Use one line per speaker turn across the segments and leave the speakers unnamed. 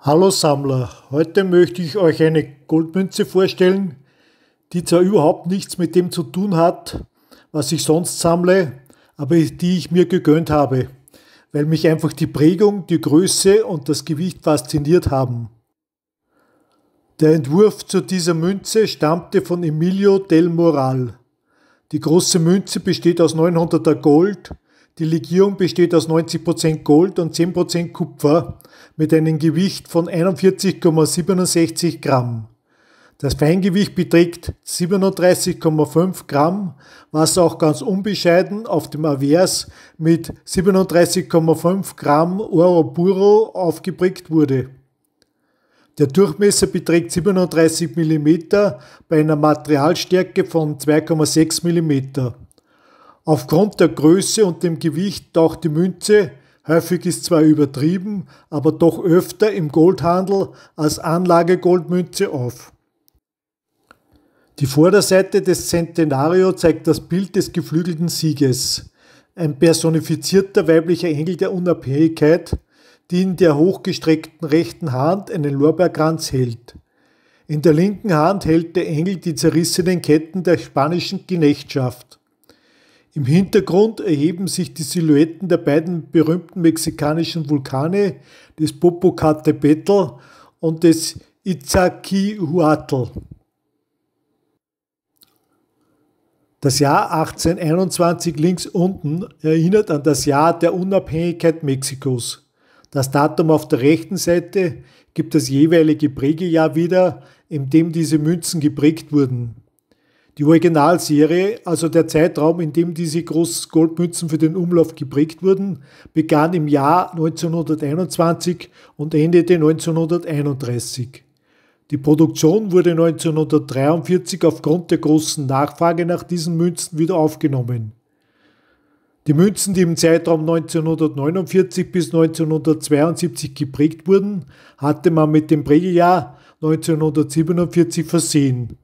Hallo Sammler, heute möchte ich euch eine Goldmünze vorstellen, die zwar überhaupt nichts mit dem zu tun hat, was ich sonst sammle, aber die ich mir gegönnt habe, weil mich einfach die Prägung, die Größe und das Gewicht fasziniert haben. Der Entwurf zu dieser Münze stammte von Emilio del Moral. Die große Münze besteht aus 900er Gold, die Legierung besteht aus 90% Gold und 10% Kupfer mit einem Gewicht von 41,67 Gramm. Das Feingewicht beträgt 37,5 Gramm, was auch ganz unbescheiden auf dem Avers mit 37,5 Gramm Oro Puro aufgeprägt wurde. Der Durchmesser beträgt 37 mm bei einer Materialstärke von 2,6 mm. Aufgrund der Größe und dem Gewicht taucht die Münze, häufig ist zwar übertrieben, aber doch öfter im Goldhandel als Anlagegoldmünze auf. Die Vorderseite des Centenario zeigt das Bild des geflügelten Sieges, ein personifizierter weiblicher Engel der Unabhängigkeit, die in der hochgestreckten rechten Hand einen Lorbeerkranz hält. In der linken Hand hält der Engel die zerrissenen Ketten der spanischen Knechtschaft. Im Hintergrund erheben sich die Silhouetten der beiden berühmten mexikanischen Vulkane, des Popocatépetl und des Itzaquihuatl. Das Jahr 1821 links unten erinnert an das Jahr der Unabhängigkeit Mexikos. Das Datum auf der rechten Seite gibt das jeweilige Prägejahr wieder, in dem diese Münzen geprägt wurden. Die Originalserie, also der Zeitraum, in dem diese großen Goldmünzen für den Umlauf geprägt wurden, begann im Jahr 1921 und endete 1931. Die Produktion wurde 1943 aufgrund der großen Nachfrage nach diesen Münzen wieder aufgenommen. Die Münzen, die im Zeitraum 1949 bis 1972 geprägt wurden, hatte man mit dem Prägejahr 1947 versehen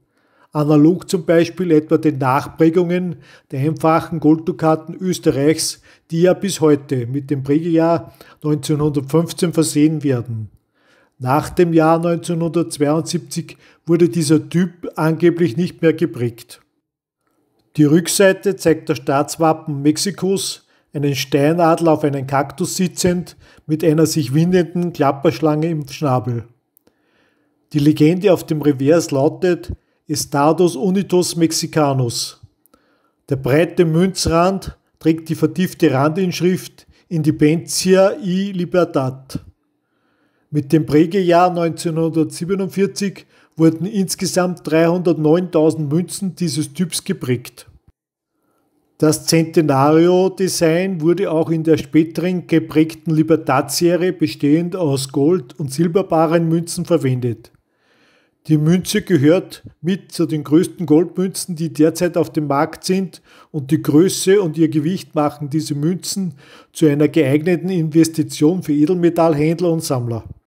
analog zum Beispiel etwa den Nachprägungen der einfachen Golddukaten Österreichs, die ja bis heute mit dem Prägejahr 1915 versehen werden. Nach dem Jahr 1972 wurde dieser Typ angeblich nicht mehr geprägt. Die Rückseite zeigt das Staatswappen Mexikos, einen Steinadler auf einem Kaktus sitzend, mit einer sich windenden Klapperschlange im Schnabel. Die Legende auf dem Revers lautet, Estados Unidos Mexicanos. Der breite Münzrand trägt die vertiefte Randinschrift Independencia y Libertad. Mit dem Prägejahr 1947 wurden insgesamt 309.000 Münzen dieses Typs geprägt. Das Centenario-Design wurde auch in der späteren geprägten Libertad-Serie bestehend aus Gold- und Silberbaren Münzen verwendet. Die Münze gehört mit zu den größten Goldmünzen, die derzeit auf dem Markt sind und die Größe und ihr Gewicht machen diese Münzen zu einer geeigneten Investition für Edelmetallhändler und Sammler.